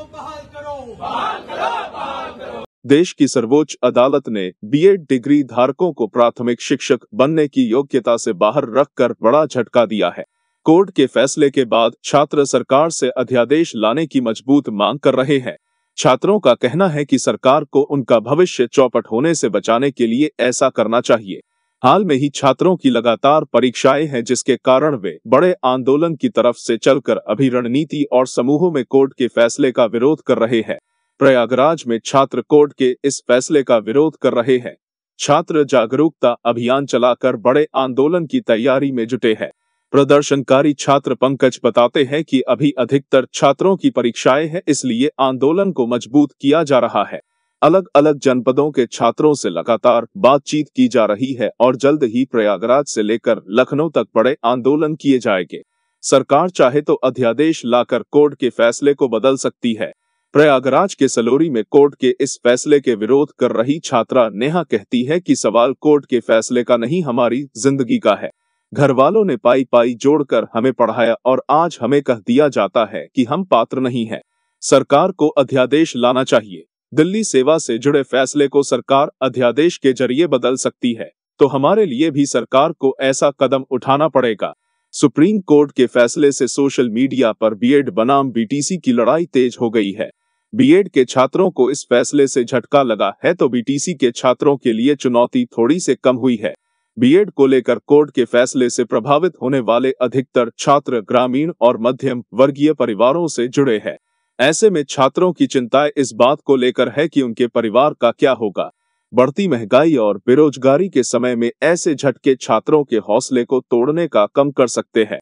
को बहाल करो बहाल करो बहाल करो देश की सर्वोच्च अदालत ने बीएड डिग्री धारकों को प्राथमिक शिक्षक बनने की योग्यता से बाहर रखकर बड़ा झटका दिया है कोर्ट के फैसले के बाद छात्र सरकार से अध्यादेश लाने की मजबूत मांग कर रहे हैं छात्रों का कहना है कि सरकार को उनका भविष्य चौपट होने से बचाने के लिए ऐसा करना चाहिए हाल में ही छात्रों की लगातार परीक्षाएं हैं जिसके कारण वे बड़े आंदोलन की तरफ से चलकर अभी रणनीति और समूहों में कोर्ट के फैसले का विरोध कर रहे हैं प्रयागराज में छात्र कोर्ट के इस फैसले का विरोध कर रहे हैं छात्र जागरूकता अभियान चलाकर बड़े आंदोलन की तैयारी में जुटे हैं प्रदर्शनकारी छात्र पंकज बताते हैं कि अभी अधिकतर छात्रों की परीक्षाएं हैं इसलिए आंदोलन को मजबूत किया जा रहा है अलग अलग जनपदों के छात्रों से लगातार बातचीत की जा रही है और जल्द ही प्रयागराज से लेकर लखनऊ तक बड़े आंदोलन किए जाएंगे सरकार चाहे तो अध्यादेश लाकर कोर्ट के फैसले को बदल सकती है प्रयागराज के सलोरी में कोर्ट के इस फैसले के विरोध कर रही छात्रा नेहा कहती है कि सवाल कोर्ट के फैसले का नहीं हमारी जिंदगी का है घर वालों ने पाई पाई जोड़कर हमें पढ़ाया और आज हमें कह दिया जाता है कि हम पात्र नहीं हैं सरकार को अध्यादेश लाना चाहिए दिल्ली सेवा से जुड़े फैसले को सरकार अध्यादेश के जरिए बदल सकती है तो हमारे लिए भी सरकार को ऐसा कदम उठाना पड़ेगा सुप्रीम कोर्ट के फैसले से सोशल मीडिया पर बीएड बनाम बीटीसी की लड़ाई तेज हो गई है बीएड के छात्रों को इस फैसले से झटका लगा है तो बीटीसी के छात्रों के लिए चुनौती थोड़ी से कम हुई है बीएड को लेकर कोर्ट के फैसले से प्रभावित होने वाले अधिकतर छात्र ग्रामीण और मध्यम वर्गीय परिवारों से जुड़े हैं ऐसे में छात्रों की चिंताएं इस बात को लेकर है कि उनके परिवार का क्या होगा बढ़ती महंगाई और बेरोजगारी के समय में ऐसे झटके छात्रों के हौसले को तोड़ने का कम कर सकते हैं